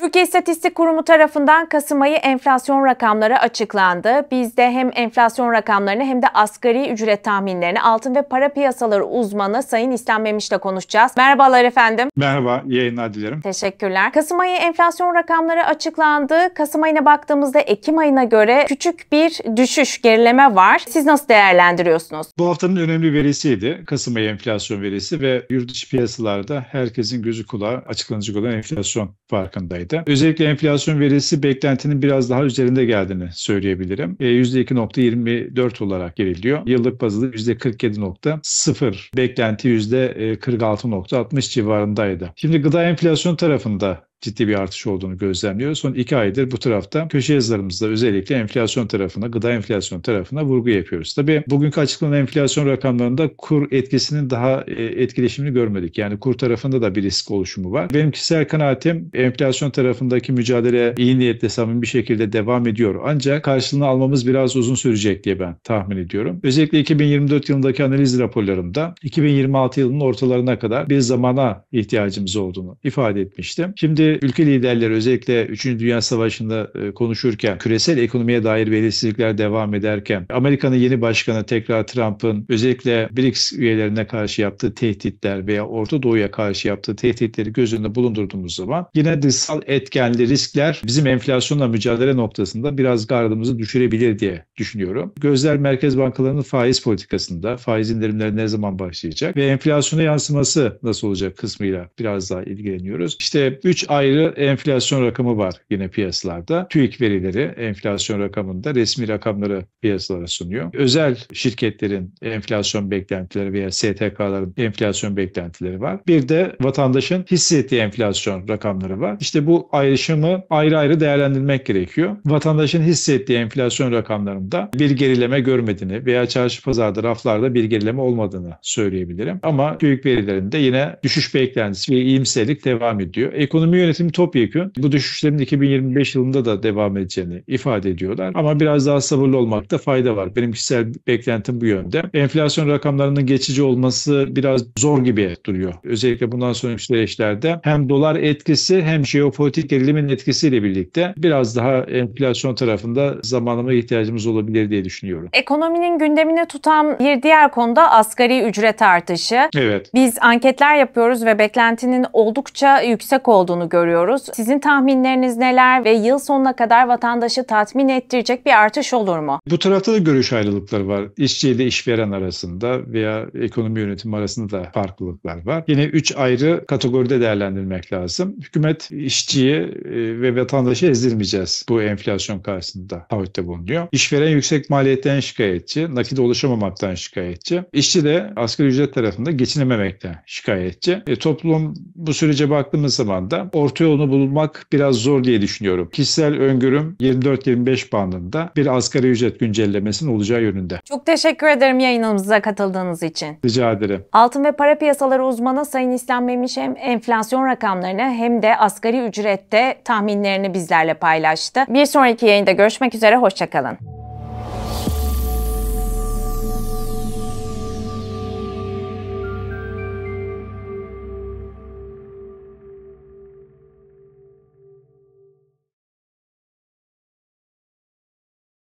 Türkiye İstatistik Kurumu tarafından Kasım ayı enflasyon rakamları açıklandı. Bizde hem enflasyon rakamlarını hem de asgari ücret tahminlerini altın ve para piyasaları uzmanı Sayın İslam Memiş'le konuşacağız. Merhabalar efendim. Merhaba, yayınlar dilerim. Teşekkürler. Kasım ayı enflasyon rakamları açıklandı. Kasım ayına baktığımızda Ekim ayına göre küçük bir düşüş, gerileme var. Siz nasıl değerlendiriyorsunuz? Bu haftanın önemli verisiydi. Kasım ayı enflasyon verisi ve yurt dışı piyasalarda herkesin gözü kulağı açıklanacak olan enflasyon farkındaydı ayda. Özellikle enflasyon verisi beklentinin biraz daha üzerinde geldiğini söyleyebilirim. E, %2.24 olarak geriliyor. Yıllık bazında %47.0 beklenti %46.60 e, civarındaydı. Şimdi gıda enflasyon tarafında ciddi bir artış olduğunu gözlemliyoruz. Son iki aydır bu tarafta köşe yazılarımızda özellikle enflasyon tarafına, gıda enflasyon tarafına vurgu yapıyoruz. Tabii bugünkü açıklanan enflasyon rakamlarında kur etkisinin daha e, etkileşimini görmedik. Yani kur tarafında da bir risk oluşumu var. Benim kişisel kanaatim enflasyon tarafındaki mücadele iyi niyetle samimi bir şekilde devam ediyor. Ancak karşılığını almamız biraz uzun sürecek diye ben tahmin ediyorum. Özellikle 2024 yılındaki analiz raporlarımda 2026 yılının ortalarına kadar bir zamana ihtiyacımız olduğunu ifade etmiştim. Şimdi ülke liderleri özellikle 3. Dünya Savaşı'nda e, konuşurken, küresel ekonomiye dair belirsizlikler devam ederken, Amerika'nın yeni başkanı tekrar Trump'ın özellikle BRICS üyelerine karşı yaptığı tehditler veya Orta Doğu'ya karşı yaptığı tehditleri göz önünde bulundurduğumuz zaman yine dışsal etkenli riskler bizim enflasyonla mücadele noktasında biraz gardımızı düşürebilir diye düşünüyorum. Gözler merkez bankalarının faiz politikasında, faiz indirimleri ne zaman başlayacak ve enflasyona yansıması nasıl olacak kısmıyla biraz daha ilgileniyoruz. İşte 3 ay ayrı enflasyon rakamı var yine piyasalarda. TÜİK verileri enflasyon rakamında resmi rakamları piyasalara sunuyor. Özel şirketlerin enflasyon beklentileri veya STK'ların enflasyon beklentileri var. Bir de vatandaşın hissettiği enflasyon rakamları var. İşte bu ayrışımı ayrı ayrı değerlendirmek gerekiyor. Vatandaşın hissettiği enflasyon rakamlarında bir gerileme görmediğini veya çarşı pazarda raflarda bir gerileme olmadığını söyleyebilirim. Ama TÜİK verilerinde yine düşüş beklentisi ve iyimserlik devam ediyor. Ekonomi yönetim topyekun bu düşüşlerin 2025 yılında da devam edeceğini ifade ediyorlar. Ama biraz daha sabırlı olmakta fayda var. Benim kişisel beklentim bu yönde. Enflasyon rakamlarının geçici olması biraz zor gibi duruyor. Özellikle bundan sonraki süreçlerde hem dolar etkisi hem jeopolitik gerilimin etkisiyle birlikte biraz daha enflasyon tarafında zamanlama ihtiyacımız olabilir diye düşünüyorum. Ekonominin gündemine tutan bir diğer konu da asgari ücret artışı. Evet. Biz anketler yapıyoruz ve beklentinin oldukça yüksek olduğunu görüyoruz görüyoruz. Sizin tahminleriniz neler ve yıl sonuna kadar vatandaşı tatmin ettirecek bir artış olur mu? Bu tarafta da görüş ayrılıkları var. İşçi ile işveren arasında veya ekonomi yönetimi arasında da farklılıklar var. Yine üç ayrı kategoride değerlendirmek lazım. Hükümet işçiyi e, ve vatandaşı ezdirmeyeceğiz bu enflasyon karşısında taahhütte bulunuyor. İşveren yüksek maliyetten şikayetçi, nakit ulaşamamaktan şikayetçi. İşçi de asgari ücret tarafında geçinememekten şikayetçi. E, toplum bu sürece baktığımız zaman da o orta yolunu bulmak biraz zor diye düşünüyorum. Kişisel öngörüm 24-25 bandında bir asgari ücret güncellemesinin olacağı yönünde. Çok teşekkür ederim yayınımıza katıldığınız için. Rica ederim. Altın ve para piyasaları uzmanı Sayın İslam Memiş hem enflasyon rakamlarını hem de asgari ücrette tahminlerini bizlerle paylaştı. Bir sonraki yayında görüşmek üzere, hoşçakalın.